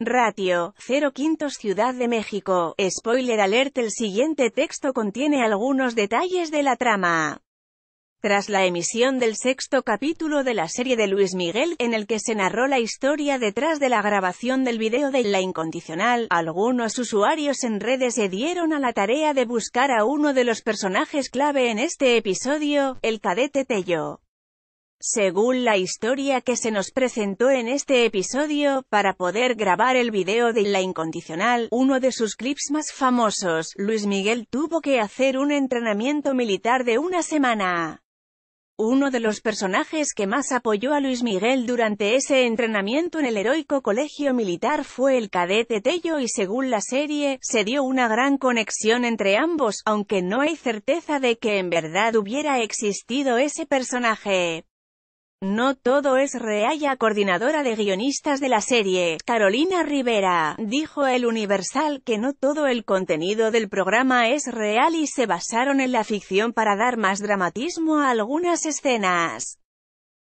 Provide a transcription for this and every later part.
Ratio, 0 quintos Ciudad de México. Spoiler alert El siguiente texto contiene algunos detalles de la trama. Tras la emisión del sexto capítulo de la serie de Luis Miguel, en el que se narró la historia detrás de la grabación del video de La Incondicional, algunos usuarios en redes se dieron a la tarea de buscar a uno de los personajes clave en este episodio, el cadete Tello. Según la historia que se nos presentó en este episodio, para poder grabar el video de La Incondicional, uno de sus clips más famosos, Luis Miguel tuvo que hacer un entrenamiento militar de una semana. Uno de los personajes que más apoyó a Luis Miguel durante ese entrenamiento en el heroico colegio militar fue el cadete Tello y según la serie, se dio una gran conexión entre ambos, aunque no hay certeza de que en verdad hubiera existido ese personaje, no todo es real Ya coordinadora de guionistas de la serie, Carolina Rivera, dijo el Universal que no todo el contenido del programa es real y se basaron en la ficción para dar más dramatismo a algunas escenas.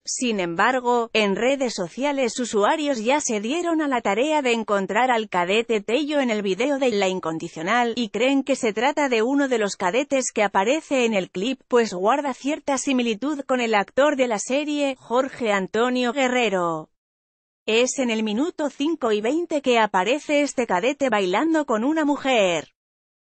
Sin embargo, en redes sociales usuarios ya se dieron a la tarea de encontrar al cadete Tello en el video de La Incondicional, y creen que se trata de uno de los cadetes que aparece en el clip, pues guarda cierta similitud con el actor de la serie, Jorge Antonio Guerrero. Es en el minuto 5 y 20 que aparece este cadete bailando con una mujer.